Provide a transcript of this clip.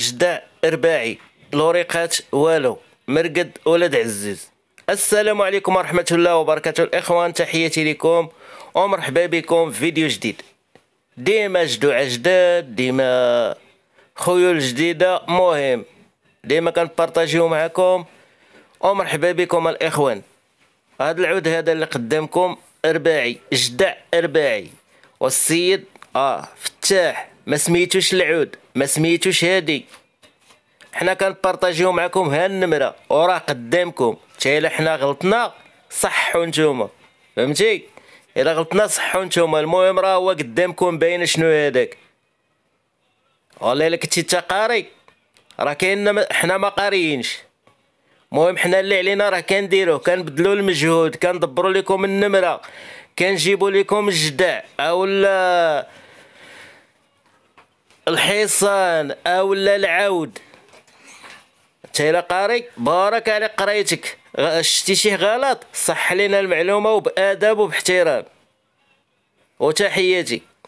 جدع رباعي لوريقات والو مرقد ولد عزيز السلام عليكم ورحمة الله وبركاته الإخوان تحياتي لكم ومرحبا بكم في فيديو جديد ديما جدوع جداد ديما خيول جديدة مهم ديما كنبارطاجيو معكم ومرحبا بكم الإخوان هاد العود هذا اللي قدامكم رباعي جدع رباعي والسيد اه فتاح ما سميتوش العود ما سميتوش هادي حنا كنبارطاجيو معكم ها النمره وراه قدامكم حتى الا حنا غلطنا صحو نتوما فهمتي الا غلطنا صحو نتوما المهم راه هو قدامكم باين شنو هذاك والله الا كنتي تقاري راه كاين حنا ما قاريينش المهم حنا اللي علينا راه كنديروه كنبدلو المجهود كندبروا لكم النمره كنجيبوا لكم الجدع اولا الحصان او العود انت الا قاري بارك على قرايتك شتي شي غلط صح لنا المعلومه وبادب وباحترام وتحياتي